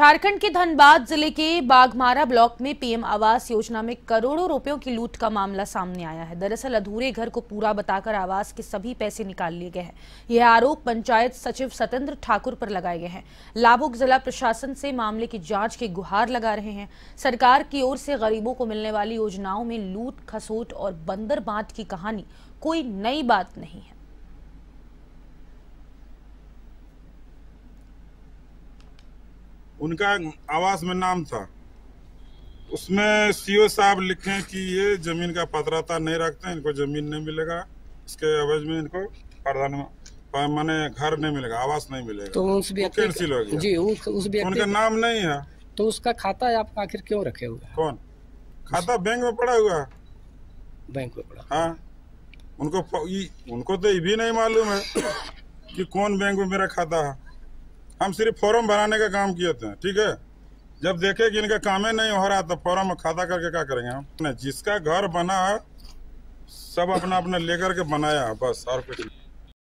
झारखंड के धनबाद जिले के बाघमारा ब्लॉक में पीएम आवास योजना में करोड़ों रुपयों की लूट का मामला सामने आया है दरअसल अधूरे घर को पूरा बताकर आवास के सभी पैसे निकाल लिए गए हैं यह आरोप पंचायत सचिव सतेंद्र ठाकुर पर लगाए गए हैं लाभुक जिला प्रशासन से मामले की जांच के गुहार लगा रहे हैं सरकार की ओर से गरीबों को मिलने वाली योजनाओं में लूट खसोट और बंदर बांट की कहानी कोई नई बात नहीं है उनका आवास में नाम था उसमें सीओ साहब लिखे कि ये जमीन का पात्रता नहीं रखते इनको जमीन नहीं मिलेगा इसके अवज में इनको प्रधान माने घर नहीं मिलेगा आवास नहीं मिलेगा तो उस व्यक्ति तो जी उस, उस उनका नाम नहीं है तो उसका खाता आप आखिर क्यों रखे हुए कौन खाता बैंक में पड़ा हुआ बैंक में पड़ा हाँ उनको उनको तो ये भी नहीं मालूम है कि कौन बैंक में मेरा खाता है हम सिर्फ फॉर्म बनाने का काम किए थे ठीक है जब देखे कि इनका काम ही नहीं हो रहा तो फॉर्म में खाता करके क्या करेंगे हम जिसका घर बना सब अपना अपना लेकर के बनाया बस और कुछ